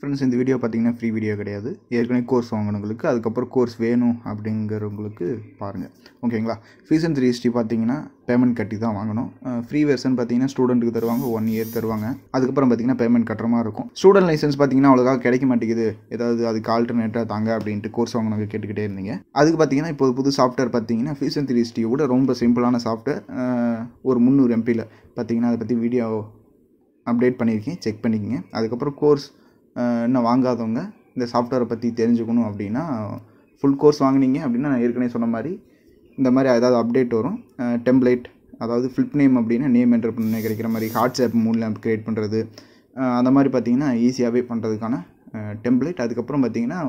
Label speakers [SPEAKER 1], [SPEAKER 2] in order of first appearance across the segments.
[SPEAKER 1] friends இந்த video பார்த்திங்கன்னா free video கிடையாது ஏற்கனவே கோர்ஸ் வாங்கினவங்களுக்கு அதுக்கப்புறம் கோர்ஸ் வேணும் அப்படிங்கிறவங்களுக்கு பாருங்கள் ஓகேங்களா ஃபீஸ் அண்ட் ரிஜிஸ்ட்ரி பார்த்தீங்கன்னா பேமெண்ட் கட்டி தான் வாங்கணும் ஃப்ரீ வெர்ஷன் பார்த்தீங்கன்னா ஸ்டூடெண்ட்டுக்கு தருவாங்க ஒன் இயர் தருவாங்க அதுக்கப்புறம் பார்த்தீங்கன்னா பேமெண்ட் கட்டுற மாதிரி இருக்கும் ஸ்டூடெண்ட் லைசன்ஸ் பார்த்தீங்கன்னா அவ்வளோக்கா கிடைக்க மாட்டேங்குது ஏதாவது அதுக்கு ஆல்டர்னேட்டாக தாங்க அப்படின்ட்டு கோர்ஸ் வாங்கினவங்க கேட்டுக்கிட்டே இருந்தீங்க அதுக்கு பார்த்தீங்கன்னா இப்போ புது சாஃப்ட்வேர் பார்த்தீங்கன்னா ஃபீஸ் அண்ட் கூட ரொம்ப சிம்பிளான சாஃப்ட்வேர் ஒரு முந்நூறு எம்பியில் பார்த்தீங்கன்னா அதை பற்றி வீடியோ அப்டேட் பண்ணியிருக்கேன் செக் பண்ணிக்கோங்க அதுக்கப்புறம் கோர்ஸ் இன்னும் வாங்காதவங்க இந்த சாஃப்ட்வேரை பற்றி தெரிஞ்சுக்கணும் அப்படின்னா ஃபுல் கோர்ஸ் வாங்கினீங்க அப்படின்னா நான் ஏற்கனவே சொன்ன மாதிரி இந்த மாதிரி ஏதாவது அப்டேட் வரும் டெம்ப்ளேட் அதாவது ஃப்ளிப் நேம் அப்படின்னா நேம் என்ட்ரு பண்ண கிடைக்கிற மாதிரி மூணு மூலம் க்ரியேட் பண்ணுறது அந்த மாதிரி பார்த்திங்கன்னா ஈஸியாகவே பண்ணுறதுக்கான டெம்ப்ளேட் அதுக்கப்புறம் பார்த்திங்கன்னா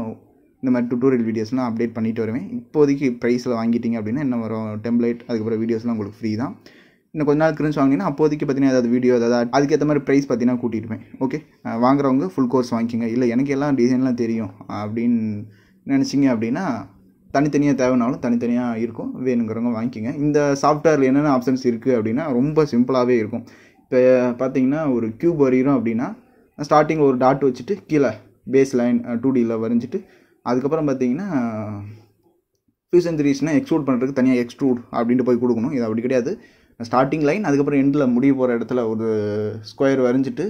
[SPEAKER 1] இந்த மாதிரி டுட்டோரியல் வீடியோஸ்லாம் அப்டேட் பண்ணிட்டு வருவேன் இப்போதைக்கு ப்ரைஸில் வாங்கிட்டீங்க அப்படின்னா என்ன வரும் டெம்ப்ளேட் அதுக்கப்புறம் வீடியோஸ்லாம் உங்களுக்கு ஃப்ரீ தான் இன்னும் கொஞ்ச நாள் கிரிஞ்ச் வாங்கினீங்கன்னா அப்போதைக்கு பார்த்தீங்கன்னா ஏதாவது வீடியோ ஏதாவது அதுக்கேற்ற மாதிரி ப்ரைஸ் பார்த்தீங்கன்னா கூட்டிடுவேன் ஓகே வாங்குறவங்க ஃபுல் கோர்ஸ் வாங்கிக்கோங்க இல்லை எனக்கு எல்லாம் டிசைன்லாம் தெரியும் அப்படின்னு நினச்சிங்க அப்படின்னா தனித்தனியாக தேவைனாலும் தனித்தனியாக இருக்கும் வேணுங்கிறவங்க வாங்கிக்கோங்க இந்த சாஃப்ட்வேரில் என்னென்ன ஆப்ஷன்ஸ் இருக்குது அப்படின்னா ரொம்ப சிம்பிளாகவே இருக்கும் இப்போ பார்த்தீங்கன்னா ஒரு க்யூப் வரைகிறோம் அப்படின்னா ஸ்டார்டிங்கில் ஒரு டாட் வச்சுட்டு கீழே பேஸ் லைன் டூ டியில் வரைஞ்சிட்டு அதுக்கப்புறம் பார்த்தீங்கன்னா ஃபியூசன் த்ரீஸ்னால் எக்ஸ்ட்ரூட் பண்ணுறதுக்கு தனியாக எக்ஸ்ட்ரூட் அப்படின்ட்டு போய் கொடுக்கணும் இது அப்படி கிடையாது ஸ்டார்டிங் லைன் அதுக்கப்புறம் எண்டில் முடிய போகிற இடத்துல ஒரு ஸ்கொயர் வரைஞ்சிட்டு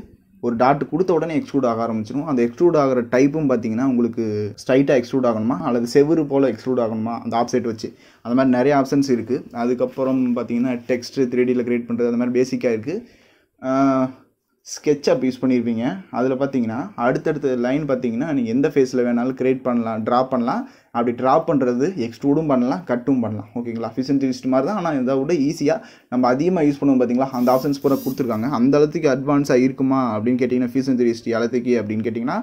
[SPEAKER 1] ஒரு டாட் கொடுத்த உடனே எக்ஸ்ட்ரூட் ஆக ஆரம்பிச்சிடும் அந்த எக்ஸ்ட்ரூட் ஆகிற டைப்பும் பார்த்தீங்கன்னா உங்களுக்கு ஸ்ட்ரைட்டாக எக்ஸ்ட்ரூட் ஆகணுமா அல்லது செவ்வறு போல் எக்ஸ்ட்ரூட் ஆகணுமா அந்த ஆப்சைட் வச்சு அந்த மாதிரி நிறைய ஆப்ஷன்ஸ் இருக்குது அதுக்கப்புறம் பார்த்தீங்கன்னா டெக்ஸ்ட்டு த்ரீடியில் க்ரியேட் பண்ணுறது அந்த மாதிரி பேசிக்காக இருக்குது ஸ்கெட்சப் யூஸ் பண்ணியிருப்பீங்க அதில் பார்த்தீங்கன்னா அடுத்தடுத்த லைன் பார்த்தீங்கன்னா நீங்கள் எந்த ஃபேஸில் வேணாலும் க்ரியேட் பண்ணலாம் ட்ரா பண்ணலாம் அப்படி ட்ரா பண்ணுறது எக்ஸ்ட்ரூடும் பண்ணலாம் கட்டும் பண்ணலாம் ஓகேங்களா ஃபிஷன் லிஸ்ட் மாதிரி தான் ஆனால் இதை விட ஈஸியாக நம்ம அதிகமாக யூஸ் பண்ணுவோம் பார்த்தீங்களா அந்த ஆப்ஷன்ஸ் கூட கொடுத்துருக்காங்க அந்த அளவுக்கு அட்வான்ஸாக இருக்குமா அப்படின்னு கேட்டிங்கன்னா ஃபிஷன் லிஸ்ட் அளத்துக்கு அப்படின்னு கேட்டிங்கன்னா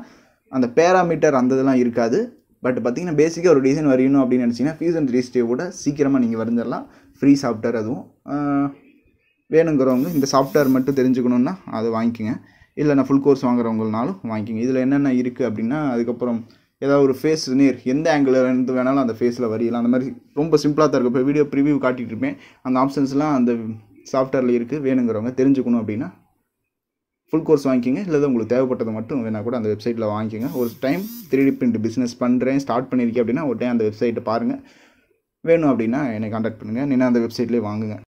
[SPEAKER 1] அந்த பேராமீட்டர் அந்த இதெல்லாம் இருக்காது பட் பார்த்தீங்கன்னா பேசிக்காக ஒரு டிசைன் வரையணும் அப்படின்னு நினச்சிங்கன்னா ஃபீஸ் அண்ட் கூட சீக்கிரமாக நீங்கள் வரைஞ்சிடலாம் ஃப்ரீ சாஃப்ட்வேர் அதுவும் வேணுங்கிறவங்க இந்த சாஃப்ட்வேர் மட்டும் தெரிஞ்சுக்கணுன்னா அதை வாங்கிக்கோங்க இல்லை நான் ஃபுல் கோர்ஸ் வாங்குறவங்கனாலும் வாங்கிக்கோங்க இதில் என்னென்ன இருக்குது அப்படின்னா அதுக்கப்புறம் ஏதாவது ஒரு ஃபேஸ் நேர் எந்த ஆங்கிளில் இருந்து வேணாலும் அந்த ஃபேஸில் வரையலாம் அந்த மாதிரி ரொம்ப சிம்பிளாக தான் இருக்கும் இப்போ வீடியோ ப்ரிவியூ காட்டிகிட்டு இருப்பேன் அந்த ஆப்ஷன்ஸ்லாம் அந்த சாஃப்ட்வேரில் இருக்குது வேணுங்கிறவங்க தெரிஞ்சுக்கணும் அப்படின்னா ஃபுல் கோர்ஸ் வாங்கிக்கிங்க இல்லை உங்களுக்கு தேவைப்பட்டது மட்டும் வேணால் கூட அந்த வெப்சைட்டில் வாங்கிக்கோங்க ஒரு time three D print business பண்ணுறேன் ஸ்டார்ட் பண்ணியிருக்கேன் அப்படின்னா ஒரு டைம் அந்த வெப்சைட்டை பாருங்கள் வேணும் அப்படின்னா என்னை காண்டாக்ட் பண்ணுங்கள் நீங்கள் அந்த வெப்சைட்லேயே வாங்குங்க